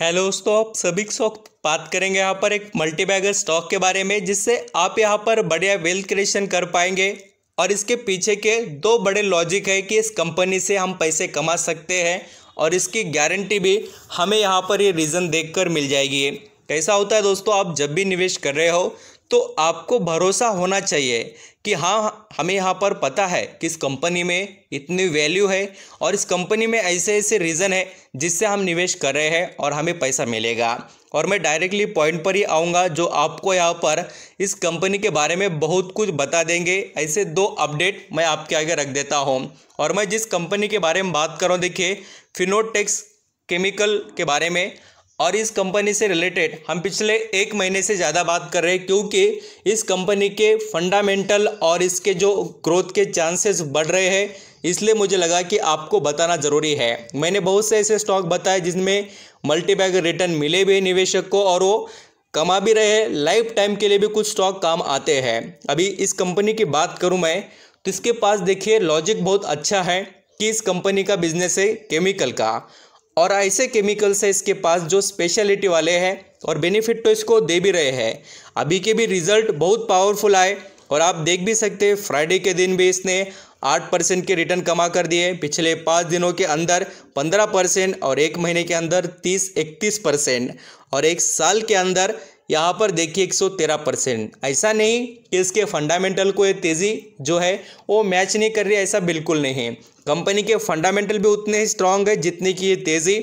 hello दोस्तों आप सभी वक्त बात करेंगे यहाँ पर एक मल्टीबैगर स्टॉक के बारे में जिससे आप यहाँ पर बढ़िया वेल्थ क्रिएशन कर पाएंगे और इसके पीछे के दो बड़े लॉजिक है कि इस कंपनी से हम पैसे कमा सकते हैं और इसकी गारंटी भी हमें यहाँ पर ये रीज़न देखकर मिल जाएगी कैसा होता है दोस्तों आप जब भी निवेश कर रहे हो तो आपको भरोसा होना चाहिए कि हाँ हमें यहाँ पर पता है कि इस कंपनी में इतनी वैल्यू है और इस कंपनी में ऐसे ऐसे रीज़न है जिससे हम निवेश कर रहे हैं और हमें पैसा मिलेगा और मैं डायरेक्टली पॉइंट पर ही आऊँगा जो आपको यहाँ पर इस कंपनी के बारे में बहुत कुछ बता देंगे ऐसे दो अपडेट मैं आपके आगे रख देता हूँ और मैं जिस कंपनी के बारे में बात कर रहा हूँ देखिए फिनोटेक्स केमिकल के बारे में और इस कंपनी से रिलेटेड हम पिछले एक महीने से ज़्यादा बात कर रहे हैं क्योंकि इस कंपनी के फंडामेंटल और इसके जो ग्रोथ के चांसेस बढ़ रहे हैं इसलिए मुझे लगा कि आपको बताना ज़रूरी है मैंने बहुत से ऐसे स्टॉक बताए जिसमें मल्टीबैग रिटर्न मिले भी निवेशक को और वो कमा भी रहे हैं लाइफ टाइम के लिए भी कुछ स्टॉक काम आते हैं अभी इस कंपनी की बात करूँ मैं तो इसके पास देखिए लॉजिक बहुत अच्छा है कि इस कंपनी का बिजनेस है केमिकल का और ऐसे केमिकल्स है इसके पास जो स्पेशलिटी वाले हैं और बेनिफिट तो इसको दे भी रहे हैं अभी के भी रिजल्ट बहुत पावरफुल आए और आप देख भी सकते हैं फ्राइडे के दिन भी इसने आठ परसेंट के रिटर्न कमा कर दिए पिछले पाँच दिनों के अंदर पंद्रह परसेंट और एक महीने के अंदर तीस इकतीस परसेंट और एक साल के अंदर यहाँ पर देखिए 113 परसेंट ऐसा नहीं कि इसके फंडामेंटल को ये तेज़ी जो है वो मैच नहीं कर रही ऐसा बिल्कुल नहीं कंपनी के फंडामेंटल भी उतने ही स्ट्रांग है जितने की ये तेज़ी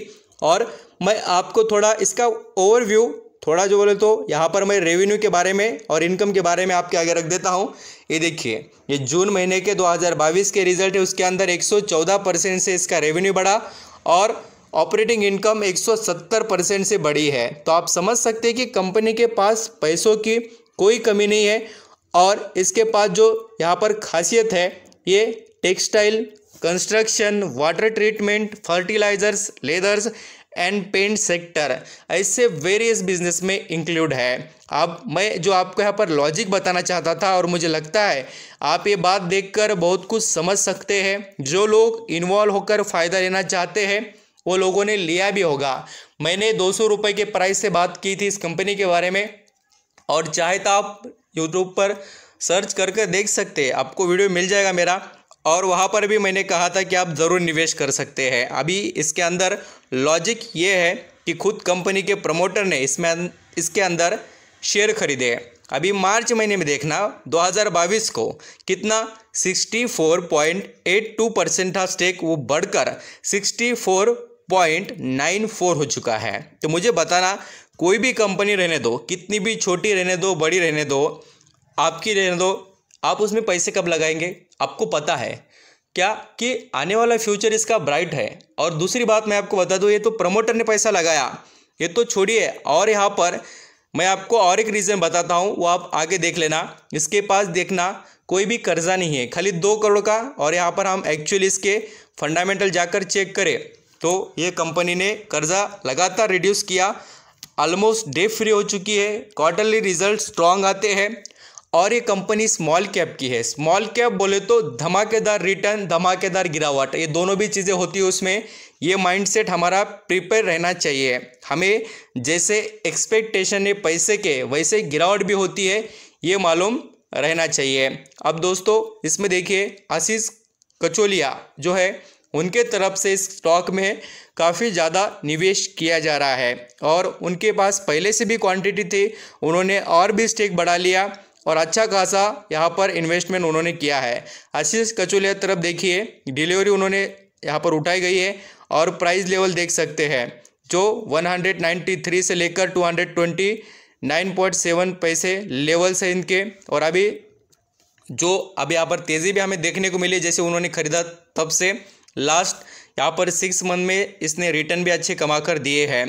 और मैं आपको थोड़ा इसका ओवरव्यू थोड़ा जो बोले तो यहाँ पर मैं रेवेन्यू के बारे में और इनकम के बारे में आपके आगे रख देता हूँ ये देखिए ये जून महीने के 2022 के रिजल्ट है उसके अंदर 114 परसेंट से इसका रेवेन्यू बढ़ा और ऑपरेटिंग इनकम 170 परसेंट से बढ़ी है तो आप समझ सकते हैं कि कंपनी के पास पैसों की कोई कमी नहीं है और इसके पास जो यहाँ पर खासियत है ये textile construction water treatment fertilisers leathers and paint sector ऐसे वेरियस बिजनेस में इंक्लूड है आप मैं जो आपको यहाँ पर लॉजिक बताना चाहता था और मुझे लगता है आप ये बात देखकर बहुत कुछ समझ सकते हैं जो लोग इन्वॉल्व होकर फ़ायदा लेना चाहते हैं वो लोगों ने लिया भी होगा मैंने दो सौ रुपये के प्राइस से बात की थी इस कंपनी के बारे में और चाहे तो आप यूट्यूब पर सर्च करके देख सकते हैं आपको वीडियो मिल जाएगा मेरा और वहाँ पर भी मैंने कहा था कि आप ज़रूर निवेश कर सकते हैं अभी इसके अंदर लॉजिक ये है कि खुद कंपनी के प्रमोटर ने इसमें अं-, इसके अंदर शेयर खरीदे अभी मार्च महीने में देखना 2022 को कितना 64.82 परसेंट था स्टेक वो बढ़कर 64.94 हो चुका है तो मुझे बताना कोई भी कंपनी रहने दो कितनी भी छोटी रहने दो बड़ी रहने दो आपकी रहने दो आप उसमें पैसे कब लगाएंगे आपको पता है क्या कि आने वाला फ्यूचर इसका ब्राइट है और दूसरी बात मैं आपको बता दूँ ये तो प्रमोटर ने पैसा लगाया ये तो छोड़िए और यहाँ पर मैं आपको और एक रीज़न बताता हूँ वो आप आगे देख लेना इसके पास देखना कोई भी कर्जा नहीं है खाली दो करोड़ का और यहाँ पर हम एक्चुअली इसके फंडामेंटल जाकर चेक करें तो ये कंपनी ने कर्जा लगातार रिड्यूस किया ऑलमोस्ट डे फ्री हो चुकी है क्वार्टरली रिजल्ट स्ट्रांग आते हैं और ये कंपनी स्मॉल कैप की है स्मॉल कैप बोले तो धमाकेदार रिटर्न धमाकेदार गिरावट ये दोनों भी चीज़ें होती है उसमें ये माइंडसेट हमारा प्रिपेयर रहना चाहिए हमें जैसे एक्सपेक्टेशन है पैसे के वैसे गिरावट भी होती है ये मालूम रहना चाहिए अब दोस्तों इसमें देखिए आशीष कचोलिया जो है उनके तरफ से इस स्टॉक में काफ़ी ज़्यादा निवेश किया जा रहा है और उनके पास पहले से भी क्वांटिटी थी उन्होंने और भी स्टेक बढ़ा लिया और अच्छा खासा यहाँ पर इन्वेस्टमेंट उन्होंने किया है आशीष कचोलिया तरफ देखिए डिलीवरी उन्होंने यहाँ पर उठाई गई है और प्राइस लेवल देख सकते हैं जो 193 से लेकर 229.7 पैसे लेवल्स से इनके और अभी जो अभी यहाँ पर तेज़ी भी हमें देखने को मिली जैसे उन्होंने खरीदा तब से लास्ट यहाँ पर सिक्स मंथ में इसने रिटर्न भी अच्छे कमा कर दिए हैं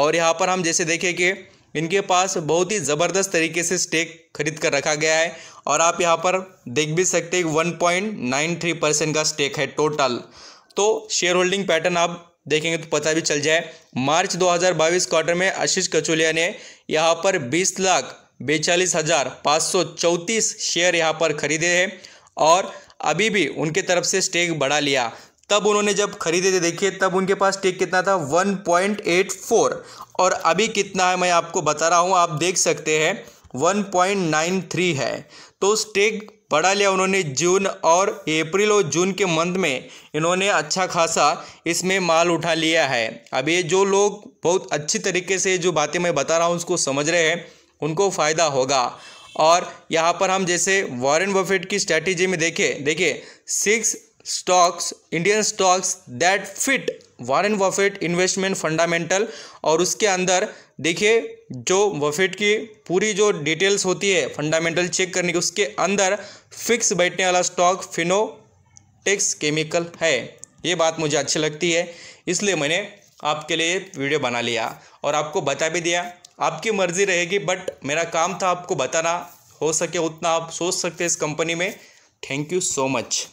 और यहाँ पर हम जैसे देखें कि इनके पास बहुत ही ज़बरदस्त तरीके से स्टेक खरीद कर रखा गया है और आप यहाँ पर देख भी सकते हैं one point nine three percent का स्टेक है टोटल तो शेयर होल्डिंग पैटर्न आप देखेंगे तो पता भी चल जाए मार्च 2022 क्वार्टर में आशीष कचोलिया ने यहाँ पर 20 लाख बेचालीस हज़ार पाँच सौ चौंतीस शेयर यहाँ पर खरीदे हैं और अभी भी उनके तरफ से स्टेक बढ़ा लिया तब उन्होंने जब खरीदे थे देखिए तब उनके पास टेक कितना था 1.84 और अभी कितना है मैं आपको बता रहा हूँ आप देख सकते हैं 1.93 है तो स्टेक बढ़ा लिया उन्होंने जून और अप्रैल और जून के मंथ में इन्होंने अच्छा खासा इसमें माल उठा लिया है अब ये जो लोग बहुत अच्छी तरीके से जो बातें मैं बता रहा हूँ उसको समझ रहे हैं उनको फ़ायदा होगा और यहाँ पर हम जैसे वॉरेन बफेट की स्ट्रैटेजी में देखें देखिए six stocks Indian stocks that fit Warren Buffett investment fundamental और उसके अंदर देखिए जो वफेट की पूरी जो डिटेल्स होती है फंडामेंटल चेक करने की उसके अंदर फिक्स बैठने वाला स्टॉक फिनोटेक्स केमिकल है ये बात मुझे अच्छी लगती है इसलिए मैंने आपके लिए वीडियो बना लिया और आपको बता भी दिया आपकी मर्ज़ी रहेगी बट मेरा काम था आपको बताना हो सके उतना आप सोच सकते हैं इस कंपनी में थैंक यू सो मच